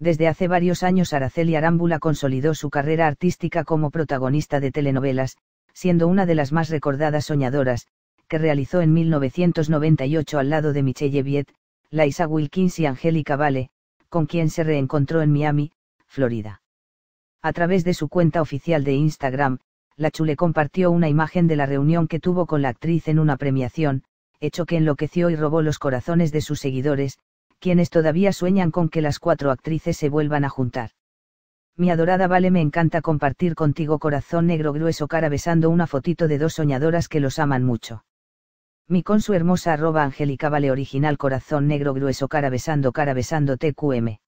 Desde hace varios años Araceli Arámbula consolidó su carrera artística como protagonista de telenovelas, siendo una de las más recordadas soñadoras, que realizó en 1998 al lado de Michelle Viet, Laisa Wilkins y Angélica Vale, con quien se reencontró en Miami, Florida. A través de su cuenta oficial de Instagram, la Chule compartió una imagen de la reunión que tuvo con la actriz en una premiación, hecho que enloqueció y robó los corazones de sus seguidores, quienes todavía sueñan con que las cuatro actrices se vuelvan a juntar. Mi adorada Vale, me encanta compartir contigo corazón negro grueso cara besando una fotito de dos soñadoras que los aman mucho. Mi con su hermosa arroba angélica Vale original corazón negro grueso cara besando cara besando TQM.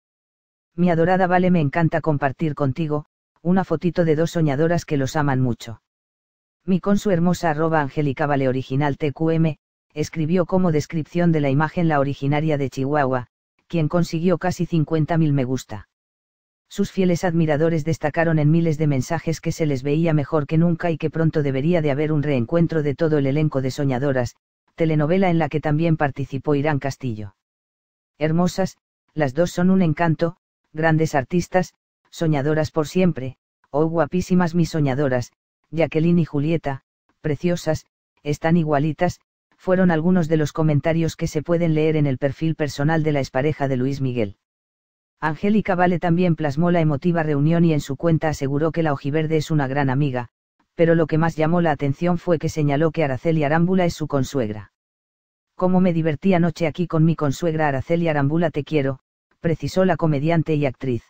Mi adorada Vale, me encanta compartir contigo, una fotito de dos soñadoras que los aman mucho. Mi con su hermosa arroba angélica Vale original TQM, escribió como descripción de la imagen la originaria de Chihuahua, quien consiguió casi 50.000 me gusta. Sus fieles admiradores destacaron en miles de mensajes que se les veía mejor que nunca y que pronto debería de haber un reencuentro de todo el elenco de Soñadoras, telenovela en la que también participó Irán Castillo. Hermosas, las dos son un encanto, grandes artistas, soñadoras por siempre, oh guapísimas mis soñadoras, Jacqueline y Julieta, preciosas, están igualitas, fueron algunos de los comentarios que se pueden leer en el perfil personal de la expareja de Luis Miguel. Angélica Vale también plasmó la emotiva reunión y en su cuenta aseguró que la Ojiverde es una gran amiga, pero lo que más llamó la atención fue que señaló que Araceli Arámbula es su consuegra. Como me divertí anoche aquí con mi consuegra Araceli Arámbula te quiero, precisó la comediante y actriz.